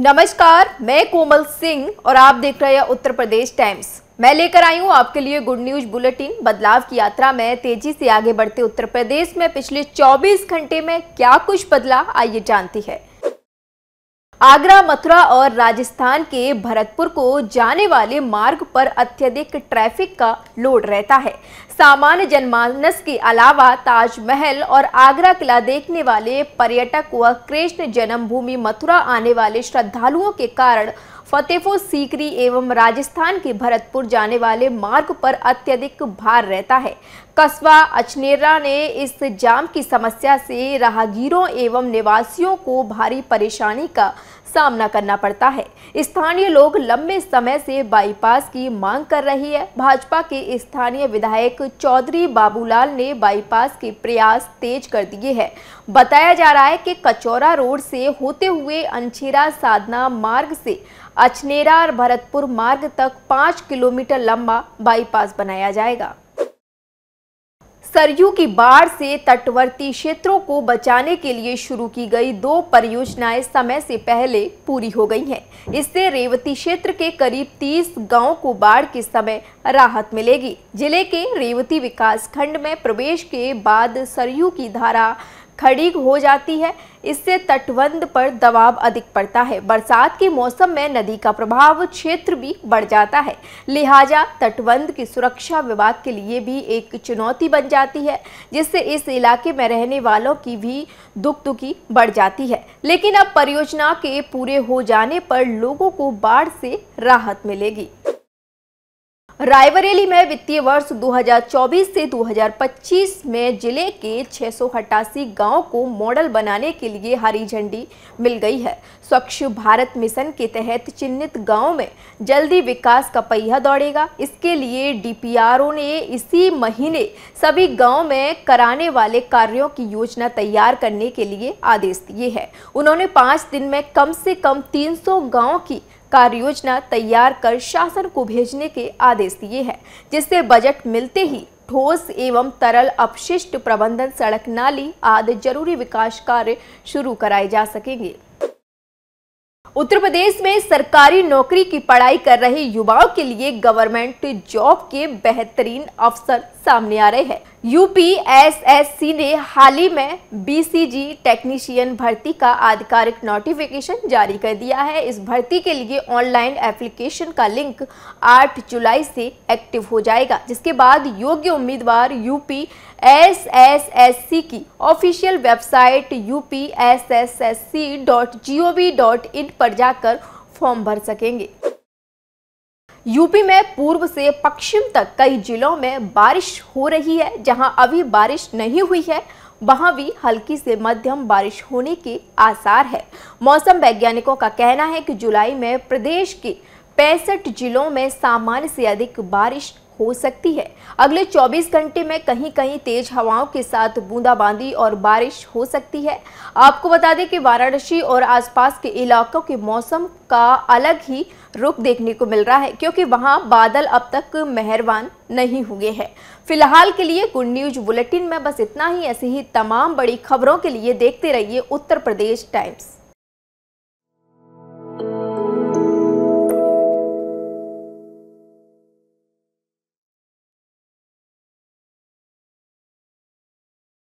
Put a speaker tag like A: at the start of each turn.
A: नमस्कार मैं कोमल सिंह और आप देख रहे हैं उत्तर प्रदेश टाइम्स मैं लेकर आई हूं आपके लिए गुड न्यूज बुलेटिन बदलाव की यात्रा में तेजी से आगे बढ़ते उत्तर प्रदेश में पिछले 24 घंटे में क्या कुछ बदला आइए जानती है आगरा मथुरा और राजस्थान के भरतपुर को जाने वाले मार्ग पर अत्यधिक ट्रैफिक का लोड रहता है सामान्य जनमानस के अलावा ताजमहल और आगरा किला देखने वाले पर्यटक व कृष्ण जन्मभूमि मथुरा आने वाले श्रद्धालुओं के कारण फतेहपुर सीकरी एवं राजस्थान के भरतपुर जाने वाले मार्ग पर अत्यधिक भार रहता है कस्बा अचनेरा ने इस जाम की समस्या से राहगीरों एवं निवासियों को भारी परेशानी का सामना करना पड़ता है स्थानीय लोग लंबे समय से बाईपास की मांग कर रही है भाजपा के स्थानीय विधायक चौधरी बाबूलाल ने बाईपास के प्रयास तेज कर दिए हैं बताया जा रहा है कि कचौरा रोड से होते हुए अंछेरा साधना मार्ग से अचनेरा और भरतपुर मार्ग तक पाँच किलोमीटर लंबा बाईपास बनाया जाएगा सरयू की बाढ़ से तटवर्ती क्षेत्रों को बचाने के लिए शुरू की गई दो परियोजनाएं समय से पहले पूरी हो गई हैं इससे रेवती क्षेत्र के करीब 30 गांव को बाढ़ के समय राहत मिलेगी जिले के रेवती विकास खंड में प्रवेश के बाद सरयू की धारा खड़ी हो जाती है इससे तटबंध पर दबाव अधिक पड़ता है बरसात के मौसम में नदी का प्रभाव क्षेत्र भी बढ़ जाता है लिहाजा तटबंध की सुरक्षा विभाग के लिए भी एक चुनौती बन जाती है जिससे इस इलाके में रहने वालों की भी दुख दुखी बढ़ जाती है लेकिन अब परियोजना के पूरे हो जाने पर लोगों को बाढ़ से राहत मिलेगी रायबरेली में वित्तीय वर्ष 2024 से 2025 में जिले के छह गांव को मॉडल बनाने के लिए हरी झंडी मिल गई है स्वच्छ भारत मिशन के तहत चिन्हित गांव में जल्दी विकास का पहिया दौड़ेगा इसके लिए डीपीआरओ ने इसी महीने सभी गांव में कराने वाले कार्यों की योजना तैयार करने के लिए आदेश दिए हैं उन्होंने पाँच दिन में कम से कम तीन सौ की कार्य योजना तैयार कर शासन को भेजने के आदेश दिए हैं जिससे बजट मिलते ही ठोस एवं तरल अपशिष्ट प्रबंधन सड़क नाली आदि जरूरी विकास कार्य शुरू कराए जा सकेंगे उत्तर प्रदेश में सरकारी नौकरी की पढ़ाई कर रहे युवाओं के लिए गवर्नमेंट जॉब के बेहतरीन अवसर सामने आ रहे हैं यूपी ने हाल ही में बीसीजी टेक्नीशियन भर्ती का आधिकारिक नोटिफिकेशन जारी कर दिया है इस भर्ती के लिए ऑनलाइन एप्लीकेशन का लिंक 8 जुलाई से एक्टिव हो जाएगा जिसके बाद योग्य उम्मीदवार यूपी सी की official website P S S S C dot G O V dot in पर जाकर फॉर्म भर सकेंगे यूपी में पूर्व से पश्चिम तक कई जिलों में बारिश हो रही है जहां अभी बारिश नहीं हुई है वहां भी हल्की से मध्यम बारिश होने के आसार है मौसम वैज्ञानिकों का कहना है कि जुलाई में प्रदेश के पैंसठ जिलों में सामान्य से अधिक बारिश हो सकती है अगले 24 घंटे में कहीं कहीं तेज हवाओं के साथ बूंदाबांदी और बारिश हो सकती है आपको बता दें कि वाराणसी और आसपास के इलाकों के मौसम का अलग ही रुख देखने को मिल रहा है क्योंकि वहां बादल अब तक मेहरबान नहीं हुए हैं फिलहाल के लिए गुड न्यूज बुलेटिन में बस इतना ही ऐसी ही तमाम बड़ी खबरों के लिए देखते रहिए उत्तर प्रदेश टाइम्स